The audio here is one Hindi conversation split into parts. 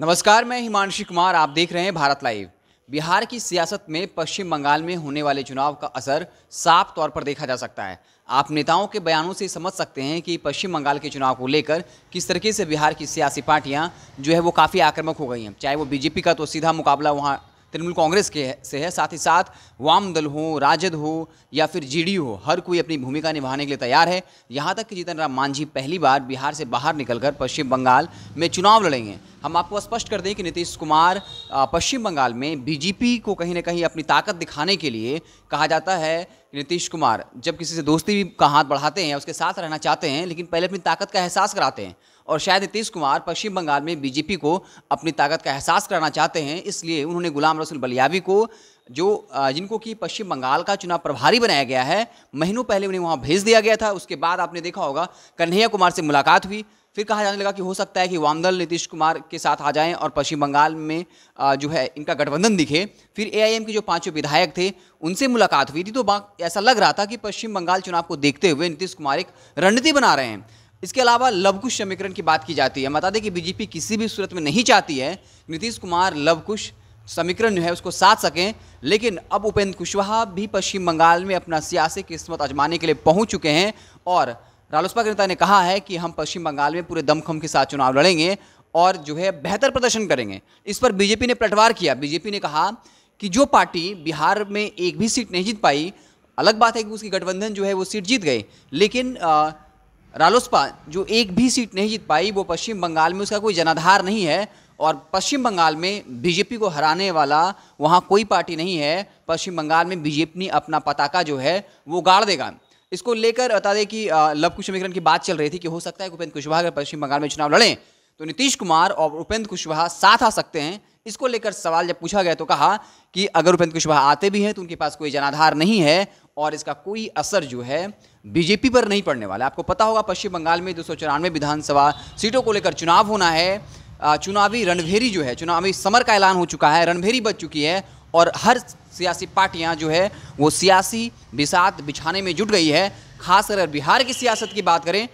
नमस्कार मैं हिमांशु कुमार आप देख रहे हैं भारत लाइव बिहार की सियासत में पश्चिम बंगाल में होने वाले चुनाव का असर साफ तौर पर देखा जा सकता है आप नेताओं के बयानों से समझ सकते हैं कि पश्चिम बंगाल के चुनाव को लेकर किस तरीके से बिहार की सियासी पार्टियां जो है वो काफ़ी आक्रामक हो गई हैं चाहे वो बीजेपी का तो सीधा मुकाबला वहाँ तृणमूल कांग्रेस के से है साथ ही साथ वाम दल हो राजद हो या फिर जीडीयू हो हर कोई अपनी भूमिका निभाने के लिए तैयार है यहाँ तक कि जीतन राम मांझी पहली बार बिहार से बाहर निकलकर पश्चिम बंगाल में चुनाव लड़ेंगे हम आपको स्पष्ट कर दें कि नीतीश कुमार पश्चिम बंगाल में बीजेपी को कहीं ना कहीं अपनी ताकत दिखाने के लिए कहा जाता है नीतीश कुमार जब किसी से दोस्ती का हाथ बढ़ाते हैं उसके साथ रहना चाहते हैं लेकिन पहले अपनी ताकत का एहसास कराते हैं और शायद नीतीश कुमार पश्चिम बंगाल में बीजेपी को अपनी ताकत का एहसास कराना चाहते हैं इसलिए उन्होंने गुलाम रसूल बलियावी को जो जिनको कि पश्चिम बंगाल का चुनाव प्रभारी बनाया गया है महीनों पहले उन्हें वहाँ भेज दिया गया था उसके बाद आपने देखा होगा कन्हैया कुमार से मुलाकात हुई फिर कहा जाने लगा कि हो सकता है कि वामदल नीतीश कुमार के साथ आ जाएं और पश्चिम बंगाल में जो है इनका गठबंधन दिखे फिर एआईएम के जो पांचों विधायक थे उनसे मुलाकात हुई थी तो ऐसा लग रहा था कि पश्चिम बंगाल चुनाव को देखते हुए नीतीश कुमार एक रणनीति बना रहे हैं इसके अलावा लवकुश समीकरण की बात की जाती है बता दें कि बीजेपी किसी भी सूरत में नहीं चाहती है नीतीश कुमार लवकुश समीकरण जो है उसको साध सकें लेकिन अब उपेंद्र कुशवाहा भी पश्चिम बंगाल में अपना सियासी किस्मत आजमाने के लिए पहुंच चुके हैं और रालोसपा के नेता ने कहा है कि हम पश्चिम बंगाल में पूरे दमखम के साथ चुनाव लड़ेंगे और जो है बेहतर प्रदर्शन करेंगे इस पर बीजेपी ने पलटवार किया बीजेपी ने कहा कि जो पार्टी बिहार में एक भी सीट नहीं जीत पाई अलग बात है कि उसकी गठबंधन जो है वो सीट जीत गई लेकिन आ, रालोसपा जो एक भी सीट नहीं जीत पाई वो पश्चिम बंगाल में उसका कोई जनाधार नहीं है और पश्चिम बंगाल में बीजेपी को हराने वाला वहाँ कोई पार्टी नहीं है पश्चिम बंगाल में बीजेपी ने अपना पताका जो है वो गाड़ देगा इसको लेकर बता दें कि लव कुश की बात चल रही थी कि हो सकता है उपेंद्र कुशवाहा अगर पश्चिम बंगाल में चुनाव लड़ें तो नीतीश कुमार और उपेंद्र कुशवाहा साथ आ सकते हैं इसको लेकर सवाल जब पूछा गया तो कहा कि अगर उपेंद्र कुशवाहा आते भी हैं तो उनके पास कोई जनाधार नहीं है और इसका कोई असर जो है बीजेपी पर नहीं पड़ने वाला आपको पता होगा पश्चिम बंगाल में दो विधानसभा सीटों को लेकर चुनाव होना है चुनावी रणभेरी जो है चुनावी समर का ऐलान हो चुका है रणभेरी बच चुकी है और हर सियासी पार्टियां जो है वो सियासी बिसात बिछाने में जुट गई है खासकर बिहार की सियासत की बात करें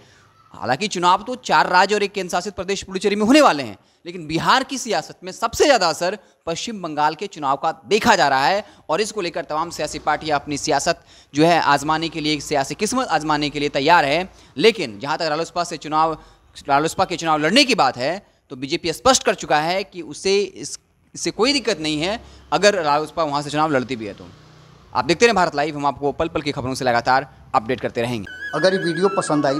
हालांकि चुनाव तो चार राज्य और एक केंद्र शासित प्रदेश पुडुचेरी में होने वाले हैं लेकिन बिहार की सियासत में सबसे ज़्यादा असर पश्चिम बंगाल के चुनाव का देखा जा रहा है और इसको लेकर तमाम सियासी पार्टियां अपनी सियासत जो है आजमाने के लिए सियासी किस्मत आजमाने के लिए तैयार है लेकिन जहां तक रालोसपा से चुनाव रालोसपा के चुनाव लड़ने की बात है तो बीजेपी स्पष्ट कर चुका है कि उसे इस इससे कोई दिक्कत नहीं है अगर रालोसपा वहाँ से चुनाव लड़ती भी है तो आप देखते रहें भारत लाइव हम आपको पल पल की खबरों से लगातार अपडेट करते रहेंगे अगर ये वीडियो पसंद आई